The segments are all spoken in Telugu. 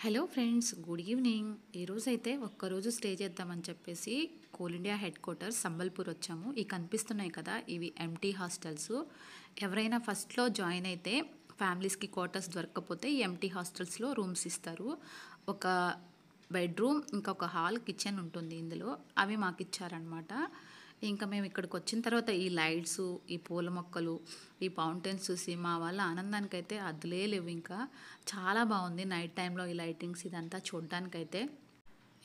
హలో ఫ్రెండ్స్ గుడ్ ఈవినింగ్ ఈరోజైతే ఒక్కరోజు స్టే చేద్దామని చెప్పేసి Coal India head quarter Sambalpur వచ్చాము ఈ కనిపిస్తున్నాయి కదా ఇవి ఎంటీ హాస్టల్స్ ఎవరైనా ఫస్ట్లో జాయిన్ అయితే ఫ్యామిలీస్కి క్వార్టర్స్ దొరకకపోతే ఈ ఎంటీ హాస్టల్స్లో రూమ్స్ ఇస్తారు ఒక బెడ్రూమ్ ఇంకొక హాల్ కిచెన్ ఉంటుంది ఇందులో అవి మాకు ఇచ్చారనమాట ఇంకా మేము ఇక్కడికి వచ్చిన తర్వాత ఈ లైట్స్ ఈ పూల మొక్కలు ఈ ఫౌంటైన్స్ చూసి మా వాళ్ళ ఆనందానికైతే అదిలే లేవు ఇంకా చాలా బాగుంది నైట్ టైంలో ఈ లైటింగ్స్ ఇదంతా చూడడానికైతే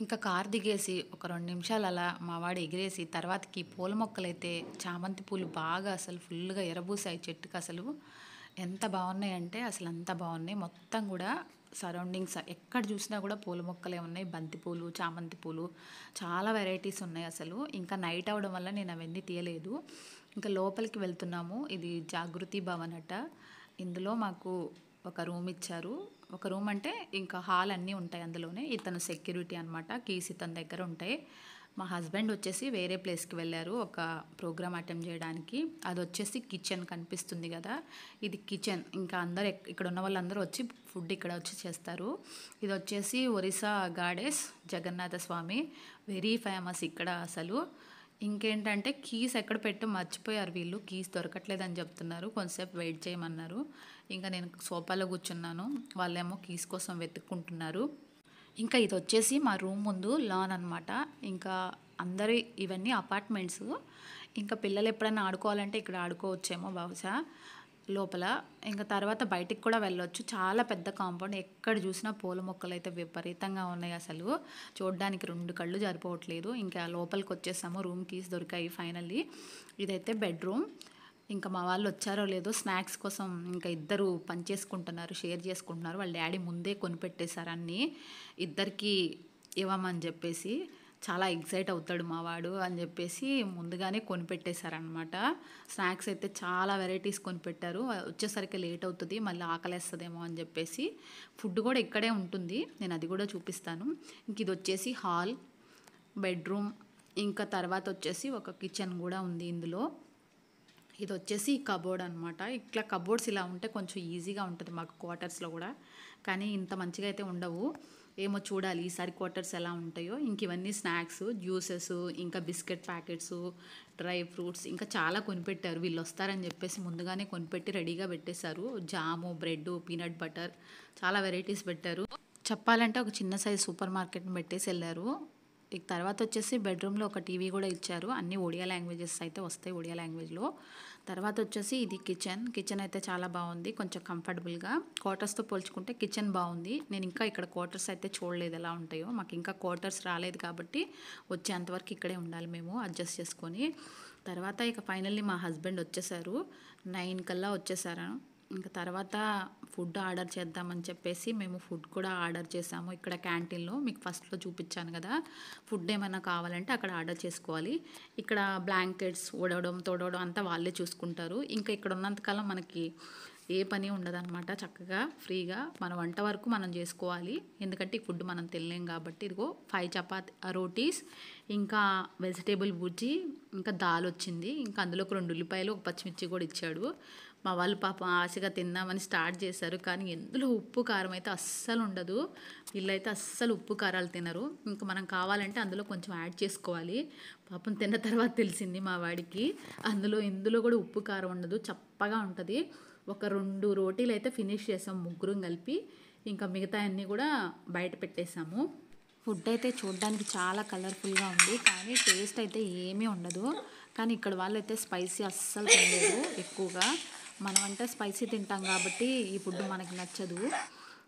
ఇంకా కార్ దిగేసి ఒక రెండు నిమిషాలు అలా వాడు ఎగిరేసి తర్వాతకి పూల మొక్కలైతే చామంతి పూలు బాగా అసలు ఫుల్గా ఎరబూసాయి చెట్టుకు అసలు ఎంత బాగున్నాయంటే అసలు అంత బాగున్నాయి మొత్తం కూడా సరౌండింగ్స్ ఎక్కడ చూసినా కూడా పూల మొక్కలే ఉన్నాయి బంతి పూలు చామంతి పూలు చాలా వెరైటీస్ ఉన్నాయి అసలు ఇంకా నైట్ అవడం వల్ల నేను అవన్నీ తీయలేదు ఇంకా లోపలికి వెళ్తున్నాము ఇది జాగృతి భవన్ అట ఇందులో మాకు ఒక రూమ్ ఇచ్చారు ఒక రూమ్ అంటే ఇంకా హాల్ అన్నీ ఉంటాయి అందులోనే ఇతను సెక్యూరిటీ అనమాట కీస్ ఇతని దగ్గర ఉంటాయి మా హస్బెండ్ వచ్చేసి వేరే ప్లేస్కి వెళ్ళారు ఒక ప్రోగ్రామ్ అటెంప్ట్ చేయడానికి అది వచ్చేసి కిచెన్ కనిపిస్తుంది కదా ఇది కిచెన్ ఇంకా అందరు ఇక్కడ ఉన్న వాళ్ళందరూ వచ్చి ఫుడ్ ఇక్కడ వచ్చి చేస్తారు ఇది వచ్చేసి Orissa goddess Jagannath Swami very famous ఇక్కడ అసలు ఇంకేంటంటే కీస్ ఎక్కడ పెట్టి మర్చిపోయారు వీళ్ళు కీస్ దొరకట్లేదని చెప్తున్నారు కొంతసేపు వెయిట్ చేయమన్నారు ఇంకా నేను సోఫాలో కూర్చున్నాను వాళ్ళేమో కీస్ కోసం వెతుక్కుంటున్నారు ఇంకా ఇది వచ్చేసి మా రూమ్ ముందు లాన్ అనమాట ఇంకా అందరి ఇవన్నీ అపార్ట్మెంట్స్ ఇంకా పిల్లలు ఎప్పుడైనా ఆడుకోవాలంటే ఇక్కడ ఆడుకోవచ్చేమో బహుశా లోపల ఇంకా తర్వాత బయటికి కూడా వెళ్ళొచ్చు చాలా పెద్ద కాంపౌండ్ ఎక్కడ చూసినా పూల మొక్కలు అయితే విపరీతంగా ఉన్నాయి అసలు చూడడానికి రెండు కళ్ళు జరిపోవట్లేదు ఇంకా లోపలికి వచ్చేసాము రూమ్ కీస్ దొరికాయి ఫైనల్లీ ఇదైతే బెడ్రూమ్ ఇంకా మా వాళ్ళు వచ్చారో లేదో స్నాక్స్ కోసం ఇంకా ఇద్దరు పనిచేసుకుంటున్నారు షేర్ చేసుకుంటున్నారు వాళ్ళ డాడీ ముందే కొనిపెట్టేశారు అన్ని ఇద్దరికి ఇవ్వమని చెప్పేసి చాలా ఎగ్జైట్ అవుతాడు మా వాడు అని చెప్పేసి ముందుగానే కొనిపెట్టేశారనమాట స్నాక్స్ అయితే చాలా వెరైటీస్ కొనిపెట్టారు వచ్చేసరికి లేట్ అవుతుంది మళ్ళీ ఆకలేస్తుందేమో అని చెప్పేసి ఫుడ్ కూడా ఇక్కడే ఉంటుంది నేను అది కూడా చూపిస్తాను ఇంక ఇది వచ్చేసి హాల్ బెడ్రూమ్ ఇంకా తర్వాత వచ్చేసి ఒక కిచెన్ కూడా ఉంది ఇందులో ఇది వచ్చేసి కబోర్డ్ అనమాట ఇట్లా కబోర్డ్స్ ఇలా ఉంటే కొంచెం ఈజీగా ఉంటుంది మాకు క్వార్టర్స్లో కూడా కానీ ఇంత మంచిగా అయితే ఉండవు ఏమో చూడాలి ఈసారి క్వార్టర్స్ ఎలా ఉంటాయో ఇంక ఇవన్నీ స్నాక్స్ జ్యూసెస్ ఇంకా బిస్కెట్ ప్యాకెట్స్ డ్రై ఫ్రూట్స్ ఇంకా చాలా కొనిపెట్టారు వీళ్ళు వస్తారని చెప్పేసి ముందుగానే కొనిపెట్టి రెడీగా పెట్టేశారు జాము బ్రెడ్ పీనట్ బటర్ చాలా వెరైటీస్ పెట్టారు చెప్పాలంటే ఒక చిన్న సైజ్ సూపర్ మార్కెట్ని పెట్టేసి వెళ్ళారు ఇక తర్వాత వచ్చేసి బెడ్రూమ్లో ఒక టీవీ కూడా ఇచ్చారు అన్ని ఒడియా లాంగ్వేజెస్ అయితే వస్తాయి ఒడియా లాంగ్వేజ్లో తర్వాత వచ్చేసి ఇది కిచెన్ కిచెన్ అయితే చాలా బాగుంది కొంచెం కంఫర్టబుల్గా క్వార్టర్స్తో పోల్చుకుంటే కిచెన్ బాగుంది నేను ఇంకా ఇక్కడ క్వార్టర్స్ అయితే చూడలేదు ఎలా ఉంటాయో మాకు ఇంకా క్వార్టర్స్ రాలేదు కాబట్టి వచ్చేంతవరకు ఇక్కడే ఉండాలి మేము అడ్జస్ట్ చేసుకొని తర్వాత ఇక ఫైనల్లీ మా హస్బెండ్ వచ్చేసారు నైన్ కల్లా వచ్చేసారు ఇంకా తర్వాత ఫుడ్ ఆర్డర్ చేద్దామని చెప్పేసి మేము ఫుడ్ కూడా ఆర్డర్ చేసాము ఇక్కడ క్యాంటీన్లో మీకు ఫస్ట్లో చూపించాను కదా ఫుడ్ ఏమైనా కావాలంటే అక్కడ ఆర్డర్ చేసుకోవాలి ఇక్కడ బ్లాంకెట్స్ ఉడవడం తోడవడం అంతా వాళ్ళే చూసుకుంటారు ఇంకా ఇక్కడ ఉన్నంతకాలం మనకి ఏ పని ఉండదన్నమాట చక్కగా ఫ్రీగా మన వంట వరకు మనం చేసుకోవాలి ఎందుకంటే ఈ ఫుడ్ మనం తినలేం కాబట్టి ఇదిగో ఫైవ్ చపాతి రోటీస్ ఇంకా వెజిటేబుల్ బుజ్జి ఇంకా దాల్ వచ్చింది ఇంకా అందులో ఒక రెండు ఉల్లిపాయలు ఒక పచ్చిమిర్చి కూడా ఇచ్చాడు మా వాళ్ళు పాపం ఆశగా తిందామని స్టార్ట్ చేశారు కానీ ఎందులో ఉప్పు కారం అయితే అస్సలు ఉండదు వీళ్ళైతే అస్సలు ఉప్పు కారాలు తినరు ఇంకా మనం కావాలంటే అందులో కొంచెం యాడ్ చేసుకోవాలి పాపం తిన్న తర్వాత తెలిసింది మా వాడికి అందులో ఇందులో కూడా ఉప్పు కారం ఉండదు చప్పగా ఉంటుంది ఒక రెండు రోటీలు అయితే ఫినిష్ చేసాం ముగ్గురం కలిపి ఇంకా మిగతా అన్నీ కూడా బయట పెట్టేసాము ఫుడ్ అయితే చూడడానికి చాలా కలర్ఫుల్గా ఉంది కానీ టేస్ట్ అయితే ఏమీ ఉండదు కానీ ఇక్కడ వాళ్ళైతే స్పైసీ అస్సలు తినలేదు ఎక్కువగా మనమంటే స్పైసీ తింటాం కాబట్టి ఈ ఫుడ్ మనకి నచ్చదు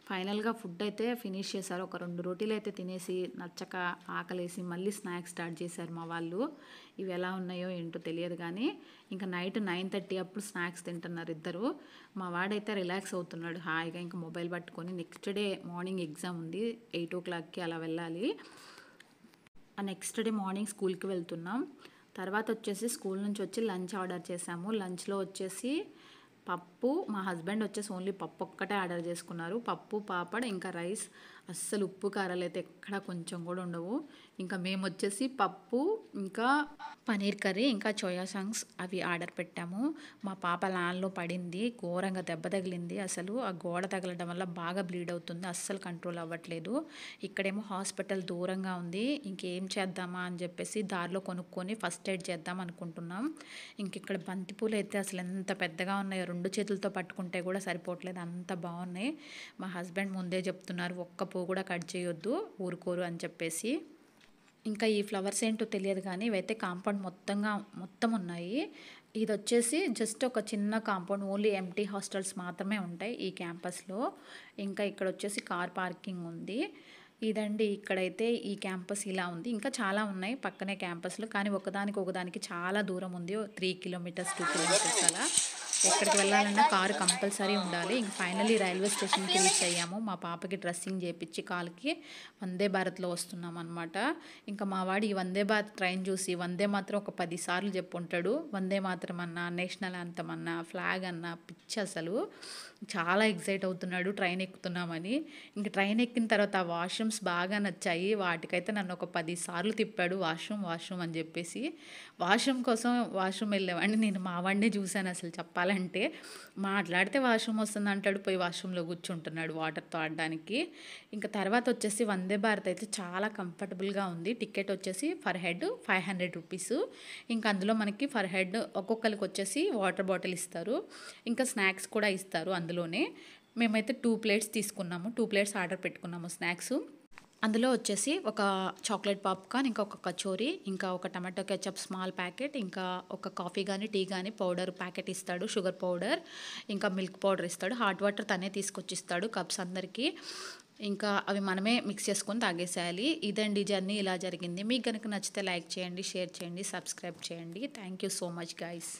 ఫైనల్గా ఫుడ్ అయితే ఫినిష్ చేశారు ఒక రెండు రోటీలు అయితే తినేసి నచ్చక ఆకలేసి మళ్ళీ స్నాక్స్ స్టార్ట్ చేశారు మా వాళ్ళు ఇవి ఎలా ఉన్నాయో ఏంటో తెలియదు కానీ ఇంకా నైట్ నైన్ థర్టీ అప్పుడు స్నాక్స్ తింటున్నారు ఇద్దరు మా వాడైతే రిలాక్స్ అవుతున్నాడు హాయిగా ఇంకా మొబైల్ పట్టుకొని నెక్స్ట్ డే మార్నింగ్ ఎగ్జామ్ ఉంది ఎయిట్ ఓ క్లాక్కి అలా వెళ్ళాలి నెక్స్ట్ డే మార్నింగ్ స్కూల్కి వెళ్తున్నాం తర్వాత వచ్చేసి స్కూల్ నుంచి వచ్చి లంచ్ ఆర్డర్ చేసాము లంచ్లో వచ్చేసి పప్పు పప్పు మా హస్బెండ్ వచ్చేసి ఓన్లీ పప్పు ఒక్కటే ఆర్డర్ చేసుకున్నారు పప్పు పాపడ్ ఇంకా రైస్ అస్సలు ఉప్పు కారాలు అయితే ఎక్కడ కొంచెం కూడా ఉండవు ఇంకా మేము వచ్చేసి పప్పు ఇంకా పనీర్ కర్రీ ఇంకా చోయా సాంగ్స్ అవి ఆర్డర్ పెట్టాము మా పాప లాన్లో పడింది ఘోరంగా దెబ్బ తగిలింది అసలు ఆ గోడ తగలడం వల్ల బాగా బ్లీడ్ అవుతుంది అస్సలు కంట్రోల్ అవ్వట్లేదు ఇక్కడేమో హాస్పిటల్ దూరంగా ఉంది ఇంకేం చేద్దామా అని చెప్పేసి దారిలో కొనుక్కొని ఫస్ట్ ఎయిడ్ చేద్దాం అనుకుంటున్నాం ఇంక ఇక్కడ బంతిపూలు అయితే అసలు ఎంత పెద్దగా ఉన్నాయో రెండు చేతులు చేతులతో పట్టుకుంటే కూడా సరిపోవట్లేదు అంత బాగున్నాయి మా హస్బెండ్ ముందే చెప్తున్నారు ఒక్క పువ్వు కూడా కట్ చేయొద్దు ఊరుకోరు అని చెప్పేసి ఇంకా ఈ ఫ్లవర్స్ ఏంటో తెలియదు కానీ ఇవైతే కాంపౌండ్ మొత్తంగా మొత్తం ఉన్నాయి ఇది వచ్చేసి జస్ట్ ఒక చిన్న కాంపౌండ్ ఓన్లీ ఎంటీ హాస్టల్స్ మాత్రమే ఉంటాయి ఈ క్యాంపస్లో ఇంకా ఇక్కడ వచ్చేసి కార్ పార్కింగ్ ఉంది ఇదండి ఇక్కడైతే ఈ క్యాంపస్ ఇలా ఉంది ఇంకా చాలా ఉన్నాయి పక్కనే క్యాంపస్లో కానీ ఒకదానికి ఒకదానికి చాలా దూరం ఉంది త్రీ కిలోమీటర్స్ టూ కిలోమీటర్స్ అలా ఎక్కడికి వెళ్ళాలన్నా కారు కంపల్సరీ ఉండాలి ఇంక ఫైనల్లీ రైల్వే స్టేషన్కి రీచ్ అయ్యాము మా పాపకి డ్రెస్సింగ్ చేయించి కాలుకి వందే భారత్లో వస్తున్నాం అనమాట ఇంకా మా వాడు ఈ వందే భారత్ ట్రైన్ చూసి వందే మాత్రం ఒక పదిసార్లు చెప్పుంటాడు వందే మాత్రం అన్నా నేషనల్ అంతం అన్నా ఫ్లాగ్ అన్నా పిచ్చి అసలు చాలా ఎగ్జైట్ అవుతున్నాడు ట్రైన్ ఎక్కుతున్నామని ఇంక ట్రైన్ ఎక్కిన తర్వాత ఆ వాష్రూమ్స్ బాగా నచ్చాయి వాటికైతే నన్ను ఒక పదిసార్లు తిప్పాడు వాష్రూమ్ వాష్రూమ్ అని చెప్పేసి వాష్రూమ్ కోసం వాష్రూమ్ వెళ్ళేవాడిని నేను మా వాడినే చూశాను అసలు చెప్పాలి చెప్పాలంటే మాట్లాడితే వాష్రూమ్ వస్తుంది అంటాడు పోయి వాష్రూమ్లో కూర్చుంటున్నాడు వాటర్తో ఆడడానికి ఇంకా తర్వాత వచ్చేసి వందే భారత్ అయితే చాలా కంఫర్టబుల్గా ఉంది టికెట్ వచ్చేసి for head five hundred rupees ఇంకా అందులో మనకి ఫర్ హెడ్ ఒక్కొక్కరికి వచ్చేసి వాటర్ బాటిల్ ఇస్తారు ఇంకా స్నాక్స్ కూడా ఇస్తారు అందులోనే మేమైతే టూ ప్లేట్స్ తీసుకున్నాము టూ ప్లేట్స్ ఆర్డర్ పెట్టుకున్నాము స్నాక్స్ అందులో వచ్చేసి ఒక చాక్లెట్ పాప్కార్న్ ఇంకా ఒక కచోరీ ఇంకా ఒక టమాటో కెచప్ స్మాల్ ప్యాకెట్ ఇంకా ఒక కాఫీ కానీ టీ కానీ పౌడర్ ప్యాకెట్ ఇస్తాడు షుగర్ పౌడర్ ఇంకా మిల్క్ పౌడర్ ఇస్తాడు హాట్ వాటర్ తనే తీసుకొచ్చిస్తాడు కప్స్ అందరికీ ఇంకా అవి మనమే మిక్స్ చేసుకొని తాగేసేయాలి ఇదండి జర్నీ ఇలా జరిగింది మీకు కనుక నచ్చితే లైక్ చేయండి షేర్ చేయండి సబ్స్క్రైబ్ చేయండి thank you so much guys